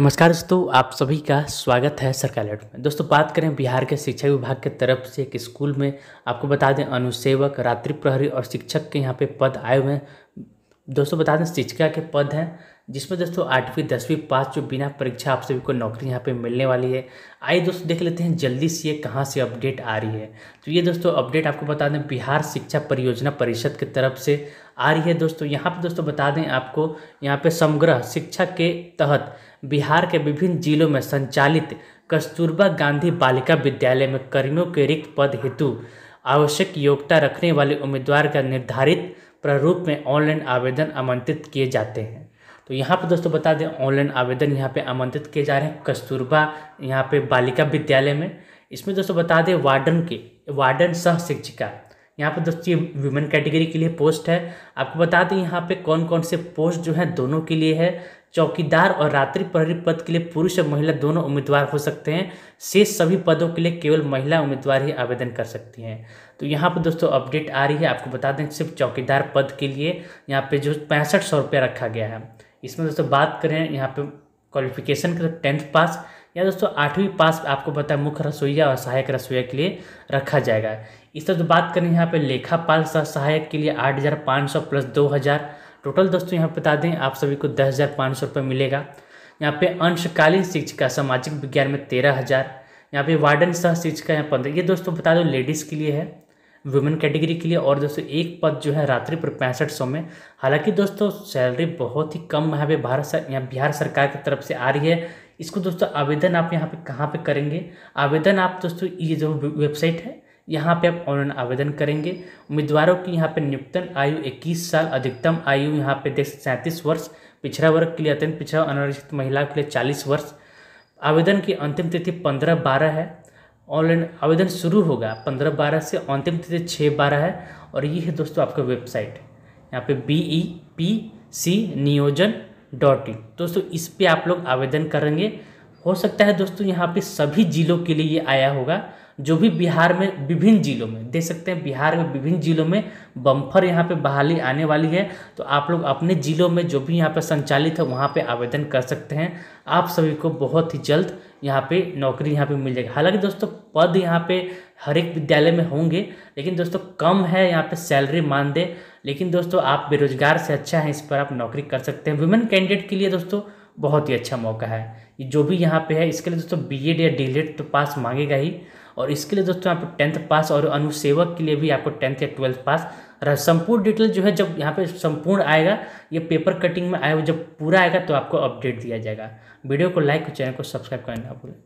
नमस्कार दोस्तों आप सभी का स्वागत है सरकारी अड्डे में दोस्तों बात करें बिहार के शिक्षा विभाग के तरफ से एक स्कूल में आपको बता दें अनुसेवक रात्रि प्रहरी और शिक्षक के यहाँ पे पद आए हुए हैं दोस्तों बता दें शिक्षिका के पद हैं जिसमें दोस्तों आठवीं दसवीं पास जो बिना परीक्षा आप सभी को नौकरी यहाँ पे मिलने वाली है आइए दोस्तों देख लेते हैं जल्दी से ये कहाँ से अपडेट आ रही है तो ये दोस्तों अपडेट आपको बता दें बिहार शिक्षा परियोजना परिषद की तरफ से आ रही है दोस्तों यहाँ पे दोस्तों बता दें आपको यहाँ पे समग्र शिक्षा के तहत बिहार के विभिन्न जिलों में संचालित कस्तूरबा गांधी बालिका विद्यालय में कर्मियों के रिक्त पद हेतु आवश्यक योग्यता रखने वाले उम्मीदवार का निर्धारित प्रारूप में ऑनलाइन आवेदन आमंत्रित किए जाते हैं तो यहाँ पर दोस्तों बता दें ऑनलाइन आवेदन यहाँ पे आमंत्रित किए जा रहे हैं कस्तूरबा यहाँ पे बालिका विद्यालय में इसमें दोस्तों बता दें वार्डन के वार्डन सह शिक्षिका यहाँ पर दोस्तों ये वुमेन कैटेगरी के लिए पोस्ट है आपको बता दें यहाँ पे कौन कौन से पोस्ट जो हैं दोनों के लिए है चौकीदार और रात्रि प्रहरी पद के लिए पुरुष और महिला दोनों उम्मीदवार हो सकते हैं शेष सभी पदों के लिए केवल महिला उम्मीदवार ही आवेदन कर सकती हैं तो यहाँ पर दोस्तों अपडेट आ रही है आपको बता दें सिर्फ चौकीदार पद के लिए यहाँ पे जो पैंसठ सौ रुपया रखा गया है इसमें दोस्तों बात करें यहाँ पे क्वालिफिकेशन के टेंथ पास या दोस्तों आठवीं पास आपको पता है मुख्य रसोईया और सहायक रसोईया के लिए रखा जाएगा इस तरह तो बात करें यहाँ पे लेखा पाल सहायक के लिए आठ हज़ार पाँच सौ प्लस दो हज़ार टोटल दोस्तों यहाँ बता दें आप सभी को दस हज़ार पाँच सौ रुपये मिलेगा यहाँ पे अंशकालीन शिक्षिका सामाजिक विज्ञान में तेरह हज़ार यहाँ पे वार्डन सह शिक्षिका यहाँ पंद्रह ये दोस्तों बता दो लेडीज़ के लिए है वुमेन कैटेगरी के लिए और दोस्तों एक पद जो है रात्रि पर पैंसठ सौ में हालांकि दोस्तों सैलरी बहुत ही कम यहाँ पे भारत सर यहाँ बिहार सरकार की तरफ से आ रही है इसको दोस्तों आवेदन आप यहाँ पे कहाँ पे करेंगे आवेदन आप दोस्तों ये जो वेबसाइट है यहाँ पे आप ऑनलाइन आवेदन करेंगे उम्मीदवारों की यहाँ पर न्यूनतम आयु इक्कीस साल अधिकतम आयु यहाँ पे देख सैंतीस वर्ष पिछड़ा वर्ग के लिए अत्यंत पिछड़ा अनुरक्षित महिला के लिए चालीस वर्ष आवेदन की अंतिम तिथि पंद्रह बारह है ऑनलाइन आवेदन शुरू होगा पंद्रह बारह से अंतिम तिथि छः बारह है और ये है दोस्तों आपका वेबसाइट यहाँ पे बी ई पी सी नियोजन डॉट इन दोस्तों इस पर आप लोग आवेदन करेंगे हो सकता है दोस्तों यहाँ पे सभी ज़िलों के लिए ये आया होगा जो भी बिहार में विभिन्न जिलों में देख सकते हैं बिहार में विभिन्न जिलों में बम्फर यहाँ पे बहाली आने वाली है तो आप लोग अपने ज़िलों में जो भी यहाँ पे संचालित है वहाँ पे आवेदन कर सकते हैं आप सभी को बहुत ही जल्द यहाँ पे नौकरी यहाँ पे मिल जाएगी हालांकि दोस्तों पद यहाँ पे हर एक विद्यालय में होंगे लेकिन दोस्तों कम है यहाँ पे सैलरी मानदेय लेकिन दोस्तों आप बेरोजगार से अच्छा है इस पर आप नौकरी कर सकते हैं वुमेन कैंडिडेट के लिए दोस्तों बहुत ही अच्छा मौका है जो भी यहाँ पे है इसके लिए दोस्तों बी एड या डी तो पास मांगेगा ही और इसके लिए दोस्तों यहाँ पर टेंथ पास और अनुसेवक के लिए भी आपको टेंथ या ट्वेल्थ पास रहा संपूर्ण डिटेल जो है जब यहाँ पे संपूर्ण आएगा ये पेपर कटिंग में आया जब पूरा आएगा तो आपको अपडेट दिया जाएगा वीडियो को लाइक और चैनल को सब्सक्राइब करना भूलें